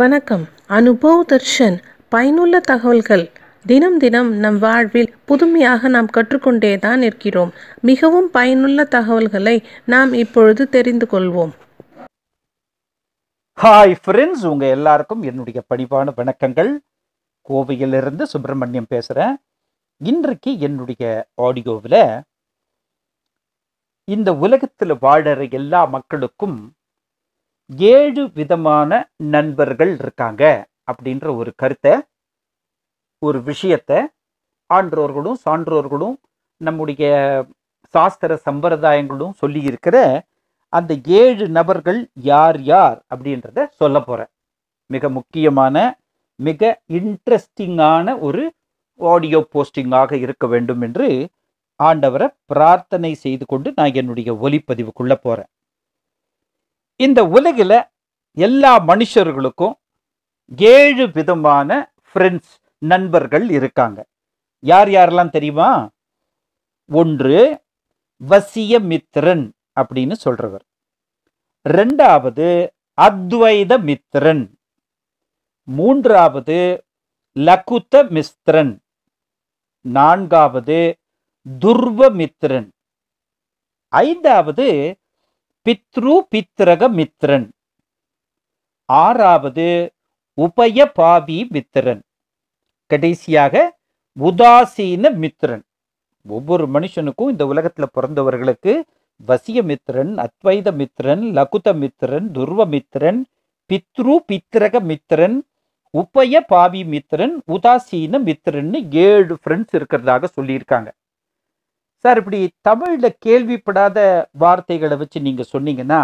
வணக்கம் அனுபவ் தர்ஷன் பயனுள்ள தகவல்கள் தினம் தினம் நம் வாழ்வில் புதுமையாக நாம் கற்றுக்கொண்டே தான் இருக்கிறோம் மிகவும் பயனுள்ள தகவல்களை நாம் இப்பொழுது தெரிந்து கொள்வோம் ஹாய் ஃப்ரெண்ட்ஸ் உங்கள் எல்லாருக்கும் என்னுடைய படிவான வணக்கங்கள் கோவையிலிருந்து சுப்பிரமணியம் பேசுகிறேன் இன்றைக்கு என்னுடைய ஆடியோவில் இந்த உலகத்தில் வாழற எல்லா மக்களுக்கும் ஏழு விதமான நண்பர்கள் இருக்காங்க அப்படின்ற ஒரு கருத்தை ஒரு விஷயத்தை ஆன்றோர்களும் சான்றோர்களும் நம்முடைய சாஸ்திர சம்பிரதாயங்களும் சொல்லி இருக்கிற அந்த ஏழு நபர்கள் யார் யார் அப்படின்றத சொல்ல போகிறேன் மிக முக்கியமான மிக இன்ட்ரெஸ்டிங்கான ஒரு ஆடியோ போஸ்டிங்காக இருக்க வேண்டும் என்று ஆண்டவரை பிரார்த்தனை செய்து கொண்டு நான் என்னுடைய ஒலிப்பதிவுக்குள்ளே போகிறேன் இந்த உலகில் எல்லா மனுஷர்களுக்கும் ஏழு விதமான ஃப்ரெண்ட்ஸ் நண்பர்கள் இருக்காங்க யார் யாரெல்லாம் தெரியுமா ஒன்று வசியமித்ரன் அப்படின்னு சொல்றவர் ரெண்டாவது அத்வைத மித்ரன் மூன்றாவது லகுத்த மிஸ்திரன் நான்காவது துர்வமித்ரன் ஐந்தாவது பித்ரு பித்ரக மித்ரன் ஆறாவது உபய பாவி மித்திரன் கடைசியாக உதாசீன மித்ரன் ஒவ்வொரு மனுஷனுக்கும் இந்த உலகத்தில் பிறந்தவர்களுக்கு வசிய மித்திரன் அத்வைத மித்ரன் லகுத மித்ரன் துர்வ பித்ரு பித்ரக மித்ரன் உபய பாவி மித்ரன் உதாசீன மித்ரன் ஏழு ஃப்ரெண்ட்ஸ் இருக்கிறதாக சொல்லியிருக்காங்க சார் இப்படி தமிழில் கேள்விப்படாத வார்த்தைகளை வச்சு நீங்கள் சொன்னீங்கன்னா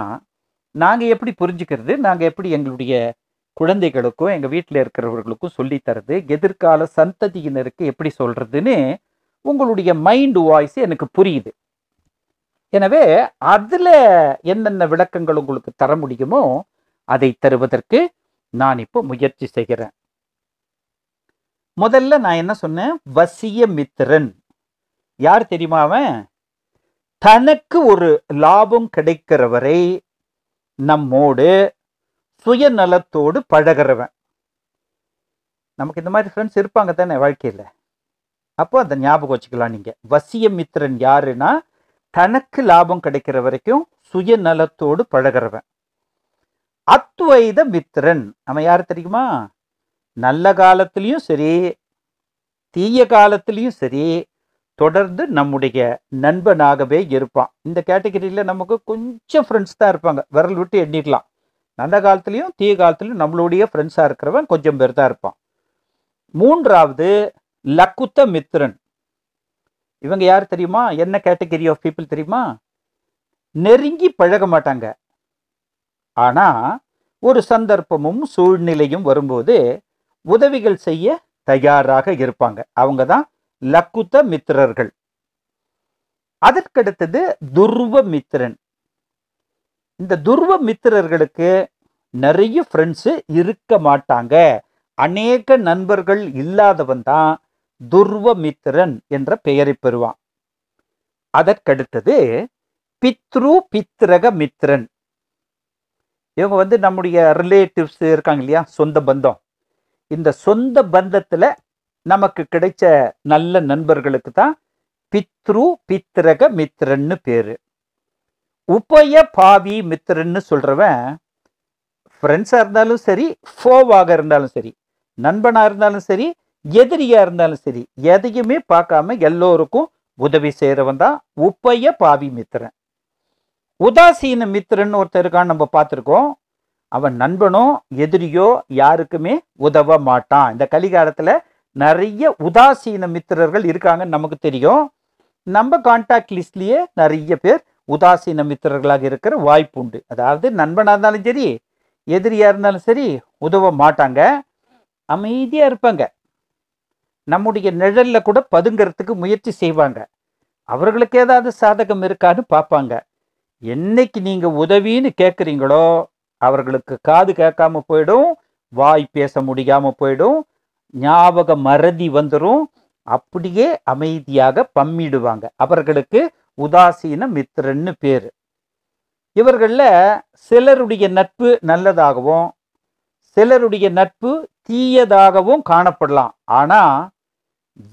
நாங்கள் எப்படி புரிஞ்சுக்கிறது நாங்கள் எப்படி எங்களுடைய குழந்தைகளுக்கும் எங்கள் வீட்டில் இருக்கிறவர்களுக்கும் சொல்லித்தரது எதிர்கால சந்ததியினருக்கு எப்படி சொல்கிறதுன்னு உங்களுடைய மைண்டு வாய்ஸ் எனக்கு புரியுது எனவே அதில் என்னென்ன விளக்கங்கள் உங்களுக்கு தர முடியுமோ அதை தருவதற்கு நான் இப்போ முயற்சி செய்கிறேன் முதல்ல நான் என்ன சொன்னேன் வசிய மித்திரன் யார் தெரியுமா அவன் தனக்கு ஒரு லாபம் கிடைக்கிற வரை நம்மோடு சுயநலத்தோடு பழகிறவன் நமக்கு இந்த மாதிரி ஃப்ரெண்ட்ஸ் இருப்பாங்க தானே வாழ்க்கையில் அப்போ அதை ஞாபகம் வச்சுக்கலாம் நீங்கள் வசிய மித்திரன் யாருன்னா தனக்கு லாபம் கிடைக்கிற வரைக்கும் சுயநலத்தோடு பழகிறவன் அத்வைத மித்திரன் அவன் யார் தெரியுமா நல்ல காலத்துலேயும் சரி தீய காலத்திலையும் சரி தொடர்ந்து நம்முடைய நண்பனாகவே இருப்பான் இந்த கேட்டகரியில் நமக்கு கொஞ்சம் ஃப்ரெண்ட்ஸ் தான் இருப்பாங்க விரல் விட்டு எண்ணிடலாம் நல்ல காலத்துலேயும் தீய காலத்துலையும் நம்மளுடைய ஃப்ரெண்ட்ஸாக இருக்கிறவன் கொஞ்சம் பேர் தான் இருப்பான் மூன்றாவது லக்குத்த மித்ரன் இவங்க யார் தெரியுமா என்ன கேட்டகரி ஆஃப் பீப்புள் தெரியுமா நெருங்கி பழக மாட்டாங்க ஆனால் ஒரு சந்தர்ப்பமும் சூழ்நிலையும் வரும்போது உதவிகள் செய்ய தயாராக இருப்பாங்க அவங்க தான் லக்குத்த மித்திரர்கள் அதற்கடுத்தது மித்திரன் இந்த மித்திரர்களுக்கு நிறைய ஃப்ரெண்ட்ஸு இருக்க மாட்டாங்க அநேக நண்பர்கள் இல்லாதவன் தான் மித்திரன் என்ற பெயரை பெறுவான் அதற்கடுத்தது பித்ரு பித்ரக மித்ரன் இவங்க வந்து நம்முடைய ரிலேட்டிவ்ஸ் இருக்காங்க இல்லையா சொந்த பந்தம் இந்த சொந்த பந்தத்தில் நமக்கு கிடைச்ச நல்ல நண்பர்களுக்கு தான் பித்ரு பித்திரக மித்ரன்னு பேரு உபய பாவி மித்ரன்னு சொல்றவன் ஃப்ரெண்ட்ஸாக இருந்தாலும் சரி ஃபோவாக இருந்தாலும் சரி நண்பனாக இருந்தாலும் சரி எதிரியாக இருந்தாலும் சரி எதையுமே பார்க்காம எல்லோருக்கும் உதவி செய்கிறவன் தான் உப்பைய பாவி மித்திரன் உதாசீன மித்திரன் ஒருத்தர் நம்ம பார்த்துருக்கோம் அவன் நண்பனோ எதிரியோ யாருக்குமே உதவ மாட்டான் இந்த கலிகாலத்தில் நிறைய உதாசீன மித்திரர்கள் இருக்காங்கன்னு நமக்கு தெரியும் நம்ம கான்டாக்ட் லிஸ்ட்லேயே நிறைய பேர் உதாசீன மித்திரர்களாக இருக்கிற வாய்ப்பு உண்டு அதாவது நண்பனாக இருந்தாலும் சரி எதிரியாக இருந்தாலும் சரி உதவ மாட்டாங்க அமைதியாக இருப்பாங்க நம்முடைய நிழலில் கூட பதுங்கிறதுக்கு முயற்சி செய்வாங்க அவர்களுக்கு ஏதாவது சாதகம் இருக்கான்னு பார்ப்பாங்க என்னைக்கு நீங்கள் உதவின்னு கேட்குறீங்களோ அவர்களுக்கு காது கேட்காம போயிடும் வாய் பேச முடியாமல் போயிடும் ஞாபக மறதி வந்துடும் அப்படியே அமைதியாக பம்மிடுவாங்க அவர்களுக்கு உதாசீன மித்திரன்னு பேர் இவர்களில் சிலருடைய நட்பு நல்லதாகவும் சிலருடைய நட்பு தீயதாகவும் காணப்படலாம் ஆனால்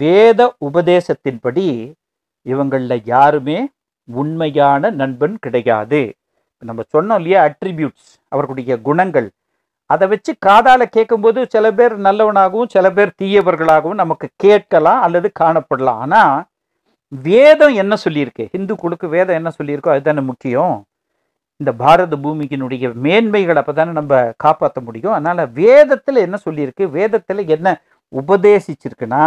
வேத உபதேசத்தின்படி இவங்களில் யாருமே உண்மையான நண்பன் கிடையாது நம்ம சொன்னோம் இல்லையா அட்ரிபியூட்ஸ் அவர்களுடைய குணங்கள் அதை வச்சு காதால கேட்கும்போது சில பேர் நல்லவனாகவும் சில பேர் தீயவர்களாகவும் நமக்கு கேட்கலாம் அல்லது காணப்படலாம் ஆனா வேதம் என்ன சொல்லியிருக்கு ஹிந்து ஹிந்துக்களுக்கு வேதம் என்ன சொல்லியிருக்கோ அதுதானே முக்கியம் இந்த பாரத பூமிக்கினுடைய மேன்மைகளை அப்போ தானே நம்ம காப்பாற்ற முடியும் அதனால் வேதத்தில் என்ன சொல்லியிருக்கு வேதத்தில் என்ன உபதேசிச்சிருக்குன்னா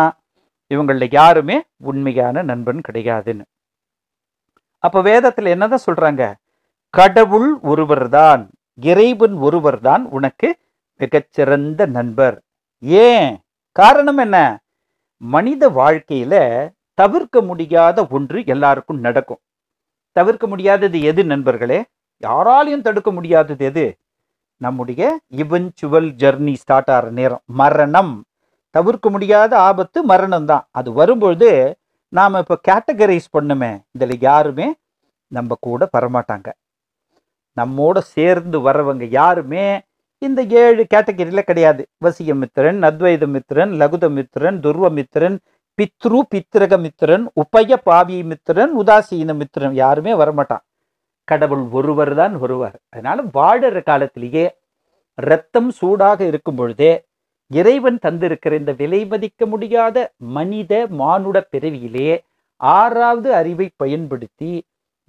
இவங்களில் யாருமே உண்மையான நண்பன் கிடையாதுன்னு அப்போ வேதத்தில் என்னதான் சொல்கிறாங்க கடவுள் ஒருவர் தான் இறைவன் ஒருவர்தான் உனக்கு மிகச்சிறந்த நண்பர் ஏன் காரணம் என்ன மனித வாழ்க்கையில தவிர்க்க முடியாத ஒன்று எல்லாருக்கும் நடக்கும் தவிர்க்க முடியாதது எது நண்பர்களே யாராலையும் தடுக்க முடியாதது எது நம்முடைய இவென்ச்சுவல் ஜெர்னி ஸ்டார்ட் ஆகிற நேரம் மரணம் தவிர்க்க முடியாத ஆபத்து மரணம் தான் அது வரும்பொழுது நாம் இப்போ கேட்டகரைஸ் பண்ணுமே இதில் யாருமே நம்ம கூட வரமாட்டாங்க நம்மோட சேர்ந்து வர்றவங்க யாருமே இந்த ஏழு கேட்டகரியில் கிடையாது லகுத அத்வைதமித்திரன் லகுதமித்திரன் துர்வமித்திரன் பித்ரு மித்திரன் உபய பாவி மித்திரன் உதாசீன மித்திரன் யாருமே வரமாட்டான் கடவுள் ஒருவர் தான் வருவார் அதனால வாழற காலத்திலேயே ரத்தம் சூடாக இருக்கும் பொழுதே இறைவன் தந்திருக்கிற இந்த விலை மதிக்க முடியாத மனித மானுட பிறவியிலே ஆறாவது அறிவை பயன்படுத்தி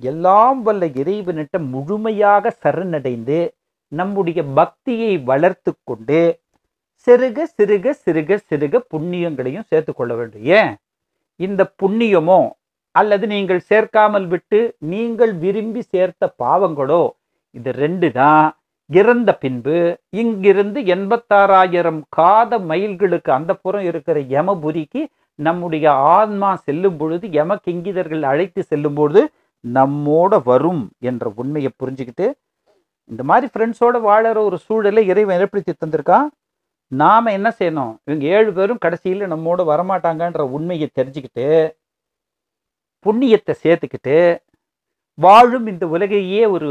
எல்லாம் வல்ல இறைவனிட்ட முழுமையாக சரணடைந்து நம்முடைய பக்தியை வளர்த்து கொண்டு சிறுக சிறுக சிறுக சிறுக புண்ணியங்களையும் சேர்த்து கொள்ள வேண்டும் ஏன் இந்த புண்ணியமோ அல்லது நீங்கள் சேர்க்காமல் விட்டு நீங்கள் விரும்பி சேர்த்த பாவங்களோ இது ரெண்டு தான் இறந்த பின்பு இங்கிருந்து எண்பத்தாறாயிரம் காத மைல்களுக்கு அந்த புறம் இருக்கிற யமபுரிக்கு நம்முடைய ஆன்மா செல்லும் பொழுது யம கிங்கிதர்கள் அழைத்து செல்லும் பொழுது நம்மோட வரும் என்ற உண்மையை புரிஞ்சுக்கிட்டு இந்த மாதிரி ஃப்ரெண்ட்ஸோட வாழற ஒரு சூழலை இறைவன் ஏற்படுத்தி தந்திருக்கான் நாம் என்ன செய்யணும் இவங்க ஏழு பேரும் கடைசியில் நம்மோட வரமாட்டாங்கன்ற உண்மையை தெரிஞ்சுக்கிட்டு புண்ணியத்தை சேர்த்துக்கிட்டு வாழும் இந்த உலகையே ஒரு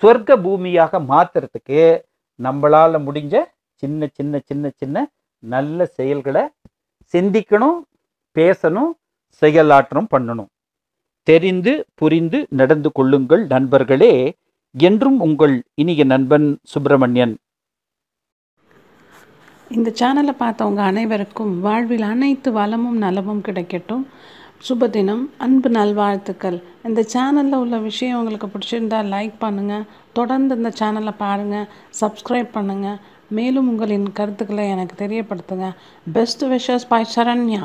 சொர்க்க பூமியாக மாற்றுறதுக்கு நம்மளால் முடிஞ்ச சின்ன சின்ன சின்ன சின்ன நல்ல செயல்களை சிந்திக்கணும் பேசணும் செயலாற்றணும் பண்ணணும் தெரிந்து புரிந்து நடந்து கொள்ளுங்கள் நண்பர்களே என்றும் உங்கள் இனிய நண்பன் சுப்பிரமணியன் இந்த சேனலை பார்த்தவங்க அனைவருக்கும் வாழ்வில் அனைத்து வளமும் நலமும் கிடைக்கட்டும் சுபதினம் அன்பு நல்வாழ்த்துக்கள் இந்த சேனலில் உள்ள விஷயம் உங்களுக்கு பிடிச்சிருந்தா லைக் பண்ணுங்கள் தொடர்ந்து இந்த சேனலை பாருங்கள் சப்ஸ்கிரைப் பண்ணுங்கள் மேலும் உங்களின் கருத்துக்களை எனக்கு தெரியப்படுத்துங்க பெஸ்ட் விஷஸ் பாய் சரண்யா